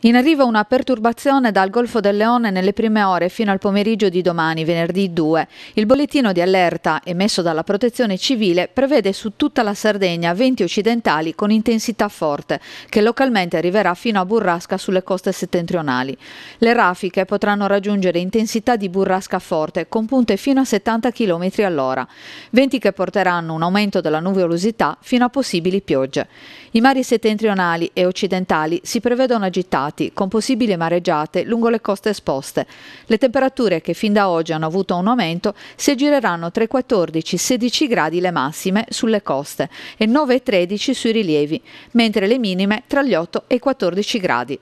In arrivo una perturbazione dal Golfo del Leone nelle prime ore fino al pomeriggio di domani, venerdì 2. Il bollettino di allerta emesso dalla Protezione Civile prevede su tutta la Sardegna venti occidentali con intensità forte, che localmente arriverà fino a burrasca sulle coste settentrionali. Le raffiche potranno raggiungere intensità di burrasca forte con punte fino a 70 km all'ora, venti che porteranno un aumento della nuvolosità fino a possibili piogge. I mari settentrionali e occidentali si prevedono agitati isolati, con possibili mareggiate lungo le coste esposte. Le temperature che fin da oggi hanno avuto un aumento si aggireranno tra i 14 e i 16 gradi le massime sulle coste e 9 e 13 sui rilievi, mentre le minime tra gli 8 e i 14 gradi.